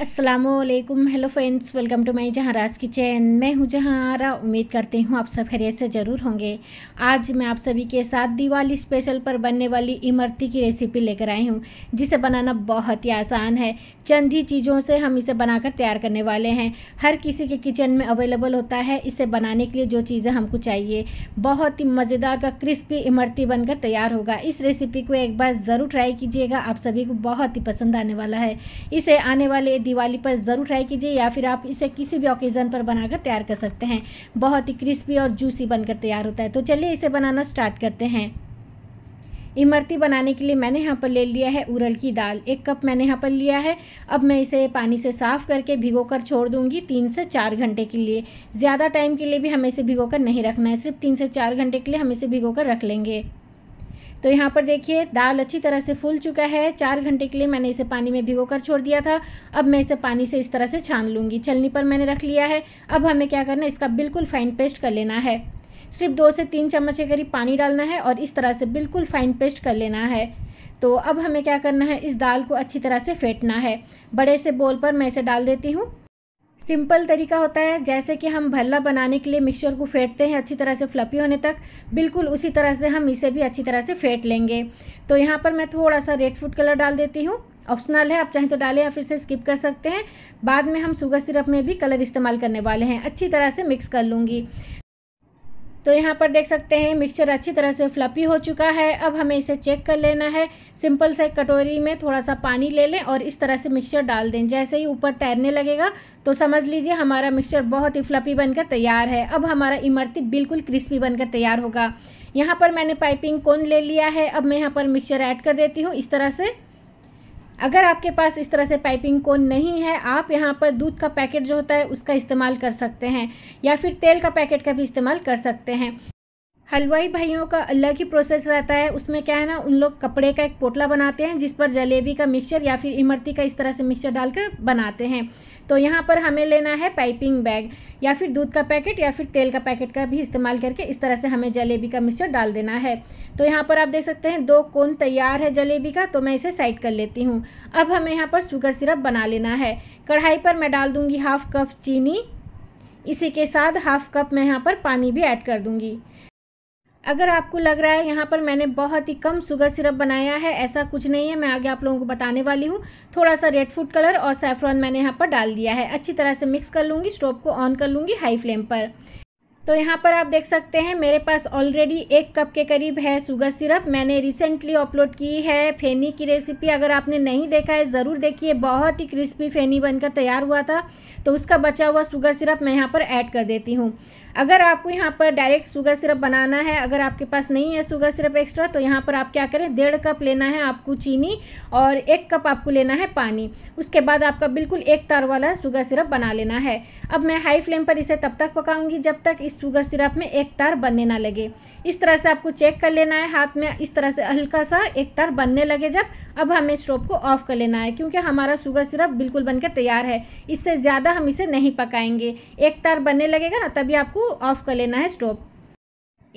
Aslam hello friends welcome to my जहाँराज kitchen मैं हूँ जहाँरा उम्मीद करती हूँ आप सब खैरियत से ज़रूर होंगे आज मैं आप सभी के साथ दिवाली स्पेशल पर बनने वाली इमरती की रेसिपी लेकर आई हूँ जिसे बनाना बहुत ही आसान है चंद ही चीज़ों से हम इसे बनाकर तैयार करने वाले हैं हर किसी के किचन में अवेलेबल होता है इसे बनाने के लिए जो चीज़ें हमको चाहिए बहुत ही मज़ेदार का क्रिस्पी इमरती बनकर तैयार होगा इस रेसिपी को एक बार ज़रूर ट्राई कीजिएगा आप सभी को बहुत ही पसंद आने वाला है इसे आने वाले दिवाली पर ज़रूर ट्राई कीजिए या फिर आप इसे किसी भी ओकेज़न पर बनाकर तैयार कर सकते हैं बहुत ही क्रिस्पी और जूसी बनकर तैयार होता है तो चलिए इसे बनाना स्टार्ट करते हैं इमरती बनाने के लिए मैंने यहाँ पर ले लिया है उरल की दाल एक कप मैंने यहाँ पर लिया है अब मैं इसे पानी से साफ़ करके भिगो कर छोड़ दूँगी तीन से चार घंटे के लिए ज़्यादा टाइम के लिए भी हमें इसे भिगो कर नहीं रखना है सिर्फ तीन से चार घंटे के लिए हम इसे भिगो कर रख लेंगे तो यहाँ पर देखिए दाल अच्छी तरह से फूल चुका है चार घंटे के लिए मैंने इसे पानी में भिगो कर छोड़ दिया था अब मैं इसे पानी से इस तरह से छान लूँगी छलनी पर मैंने रख लिया है अब हमें क्या करना है इसका बिल्कुल फाइन पेस्ट कर लेना है सिर्फ दो से तीन चम्मच के करीब पानी डालना है और इस तरह से बिल्कुल फाइन पेस्ट कर लेना है तो अब हमें क्या करना है इस दाल को अच्छी तरह से फेंटना है बड़े से बोल पर मैं इसे डाल देती हूँ सिंपल तरीका होता है जैसे कि हम भल्ला बनाने के लिए मिक्सचर को फेंटते हैं अच्छी तरह से फ्लपी होने तक बिल्कुल उसी तरह से हम इसे भी अच्छी तरह से फेंट लेंगे तो यहाँ पर मैं थोड़ा सा रेड फूड कलर डाल देती हूँ ऑप्शनल है आप चाहें तो डालें या फिर से स्किप कर सकते हैं बाद में हम शुगर सिरप में भी कलर इस्तेमाल करने वाले हैं अच्छी तरह से मिक्स कर लूँगी तो यहाँ पर देख सकते हैं मिक्सचर अच्छी तरह से फ्लपी हो चुका है अब हमें इसे चेक कर लेना है सिंपल से कटोरी में थोड़ा सा पानी ले लें और इस तरह से मिक्सचर डाल दें जैसे ही ऊपर तैरने लगेगा तो समझ लीजिए हमारा मिक्सचर बहुत ही फ्लपी बनकर तैयार है अब हमारा इमरती बिल्कुल क्रिस्पी बनकर तैयार होगा यहाँ पर मैंने पाइपिंग कोन ले लिया है अब मैं यहाँ पर मिक्सचर ऐड कर देती हूँ इस तरह से अगर आपके पास इस तरह से पाइपिंग कोन नहीं है आप यहाँ पर दूध का पैकेट जो होता है उसका इस्तेमाल कर सकते हैं या फिर तेल का पैकेट का भी इस्तेमाल कर सकते हैं हलवाई भाइयों का अलग ही प्रोसेस रहता है उसमें क्या है ना उन लोग कपड़े का एक पोटला बनाते हैं जिस पर जलेबी का मिक्सचर या फिर इमरती का इस तरह से मिक्सचर डालकर बनाते हैं तो यहाँ पर हमें लेना है पाइपिंग बैग या फिर दूध का पैकेट या फिर तेल का पैकेट का भी इस्तेमाल करके इस तरह से हमें जलेबी का मिक्सचर डाल देना है तो यहाँ पर आप देख सकते हैं दो कोन तैयार है जलेबी का तो मैं इसे साइड कर लेती हूँ अब हमें यहाँ पर शुगर सिरप बना लेना है कढ़ाई पर मैं डाल दूँगी हाफ कप चीनी इसी के साथ हाफ कप मैं यहाँ पर पानी भी ऐड कर दूँगी अगर आपको लग रहा है यहाँ पर मैंने बहुत ही कम शुगर सिरप बनाया है ऐसा कुछ नहीं है मैं आगे आप लोगों को बताने वाली हूँ थोड़ा सा रेड फूड कलर और सेफ्रॉन मैंने यहाँ पर डाल दिया है अच्छी तरह से मिक्स कर लूँगी स्टोव को ऑन कर लूँगी हाई फ्लेम पर तो यहाँ पर आप देख सकते हैं मेरे पास ऑलरेडी एक कप के करीब है शुगर सिरप मैंने रिसेंटली अपलोड की है फेनी की रेसिपी अगर आपने नहीं देखा है ज़रूर देखिए बहुत ही क्रिस्पी फेनी बनकर तैयार हुआ था तो उसका बचा हुआ शुगर सिरप मैं यहाँ पर ऐड कर देती हूँ अगर आपको यहाँ पर डायरेक्ट शुगर सिरप बनाना है अगर आपके पास नहीं है शुगर सिरप एक्स्ट्रा तो यहाँ पर आप क्या करें डेढ़ कप लेना है आपको चीनी और एक कप आपको लेना है पानी उसके बाद आपका बिल्कुल एक तार वाला शुगर सिरप बना लेना है अब मैं हाई फ्लेम पर इसे तब तक पकाऊंगी जब तक इस शुगर सिरप में एक तार बनने ना लगे इस तरह से आपको चेक कर लेना है हाथ में इस तरह से हल्का सा एक तार बनने लगे जब अब हमें स्टोव को ऑफ कर लेना है क्योंकि हमारा शुगर सिरप बिल्कुल बनकर तैयार है इससे ज़्यादा हम इसे नहीं पकाएंगे एक तार बनने लगेगा ना तभी आपको ऑफ कर लेना है स्टोव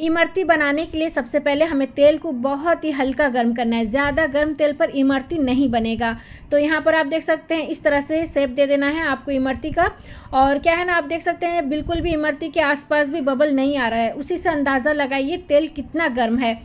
इमरती बनाने के लिए सबसे पहले हमें तेल को बहुत ही हल्का गर्म करना है ज़्यादा गर्म तेल पर इमरती नहीं बनेगा तो यहाँ पर आप देख सकते हैं इस तरह से सेप दे देना है आपको इमरती का और क्या है ना आप देख सकते हैं बिल्कुल भी इमरती के आसपास भी बबल नहीं आ रहा है उसी से अंदाज़ा लगाइए तेल कितना गर्म है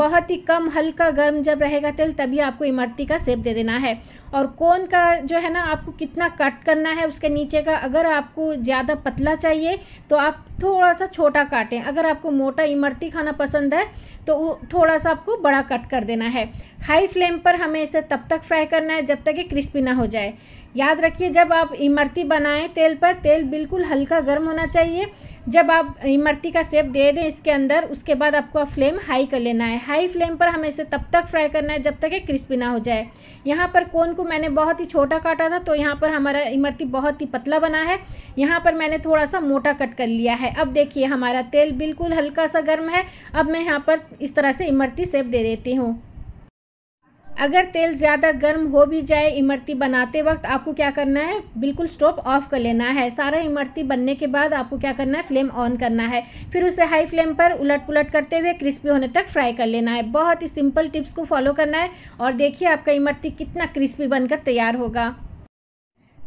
बहुत ही कम हल्का गर्म जब रहेगा तेल तभी आपको इमरती का सेप दे देना है और कोन का जो है ना आपको कितना कट करना है उसके नीचे का अगर आपको ज़्यादा पतला चाहिए तो आप थोड़ा सा छोटा काटें अगर आपको मोटा इमरती खाना पसंद है तो थोड़ा सा आपको बड़ा कट कर देना है हाई फ्लेम पर हमें इसे तब तक फ्राई करना है जब तक ये क्रिस्पी ना हो जाए याद रखिए जब आप इमरती बनाएं तेल पर तेल बिल्कुल हल्का गर्म होना चाहिए जब आप इमरती का सेप दे दें इसके अंदर उसके बाद आपको फ्लेम हाई कर लेना है हाई फ्लेम पर हमें इसे तब तक फ्राई करना है जब तक ये क्रिस्पी ना हो जाए यहाँ पर कोन को मैंने बहुत ही छोटा काटा था तो यहाँ पर हमारा इमरती बहुत ही पतला बना है यहाँ पर मैंने थोड़ा सा मोटा कट कर लिया है है अब देखिए हमारा तेल बिल्कुल हल्का सा गर्म है अब मैं यहाँ पर इस तरह से इमरती सेब दे देती हूँ अगर तेल ज़्यादा गर्म हो भी जाए इमरती बनाते वक्त आपको क्या करना है बिल्कुल स्टोव ऑफ कर लेना है सारा इमरती बनने के बाद आपको क्या करना है फ्लेम ऑन करना है फिर उसे हाई फ्लेम पर उलट पुलट करते हुए क्रिस्पी होने तक फ्राई कर लेना है बहुत ही सिंपल टिप्स को फॉलो करना है और देखिए आपका इमरती कितना क्रिस्पी बनकर तैयार होगा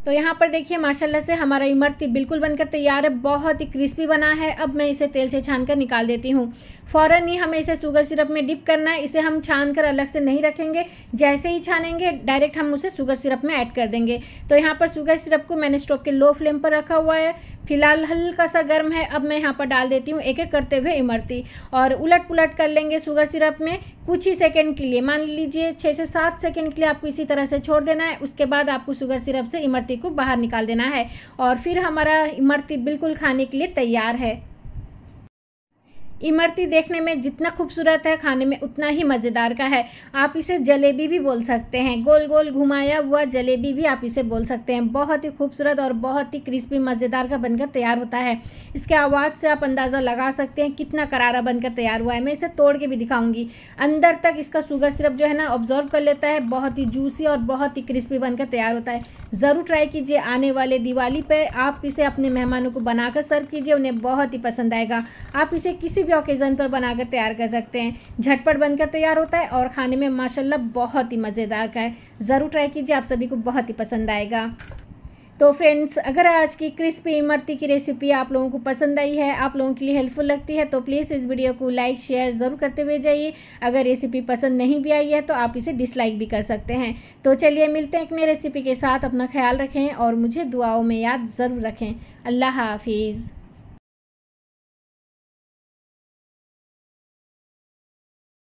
तो यहाँ पर देखिए माशाल्लाह से हमारा इमरती बिल्कुल बनकर तैयार है बहुत ही क्रिस्पी बना है अब मैं इसे तेल से छान कर निकाल देती हूँ फ़ौर ही हमें इसे शुगर सिरप में डिप करना है इसे हम छान कर अलग से नहीं रखेंगे जैसे ही छानेंगे डायरेक्ट हम उसे शुगर सिरप में ऐड कर देंगे तो यहाँ पर शुगर सिरप को मैंने स्टोव के लो फ्लेम पर रखा हुआ है फिलहाल हल्का सा गर्म है अब मैं यहाँ पर डाल देती हूँ एक एक करते हुए इमरती और उलट पुलट कर लेंगे शुगर सिरप में कुछ ही सेकेंड के लिए मान लीजिए छः से सात सेकेंड के लिए आपको इसी तरह से छोड़ देना है उसके बाद आपको शुगर सिरप से इमरती को बाहर निकाल देना है और फिर हमारा इमरती बिल्कुल खाने के लिए तैयार है इमरती देखने में जितना खूबसूरत है खाने में उतना ही मज़ेदार का है आप इसे जलेबी भी बोल सकते हैं गोल गोल घुमाया हुआ जलेबी भी आप इसे बोल सकते हैं बहुत ही खूबसूरत और बहुत ही क्रिस्पी मज़ेदार का बनकर तैयार होता है इसके आवाज़ से आप अंदाज़ा लगा सकते हैं कितना करारा बनकर तैयार हुआ है मैं इसे तोड़ के भी दिखाऊँगी अंदर तक इसका शुगर सिरप जो है ना ऑब्जॉर्व कर लेता है बहुत ही जूसी और बहुत ही क्रिस्पी बनकर तैयार होता है ज़रूर ट्राई कीजिए आने वाले दिवाली पर आप इसे अपने मेहमानों को बनाकर सर्व कीजिए उन्हें बहुत ही पसंद आएगा आप इसे किसी भी ओकेज़न पर बनाकर तैयार कर सकते हैं झटपट बनकर तैयार होता है और खाने में माशाल्लाह बहुत ही मज़ेदार का है ज़रूर ट्राई कीजिए आप सभी को बहुत ही पसंद आएगा तो फ्रेंड्स अगर आज की क्रिस्पी इमरती की रेसिपी आप लोगों को पसंद आई है आप लोगों के लिए हेल्पफुल लगती है तो प्लीज़ इस वीडियो को लाइक शेयर ज़रूर करते हुए जाइए अगर रेसिपी पसंद नहीं भी आई है तो आप इसे डिसलाइक भी कर सकते हैं तो चलिए मिलते हैं एक नई रेसिपी के साथ अपना ख्याल रखें और मुझे दुआओं में याद ज़रूर रखें अल्लाह हाफिज़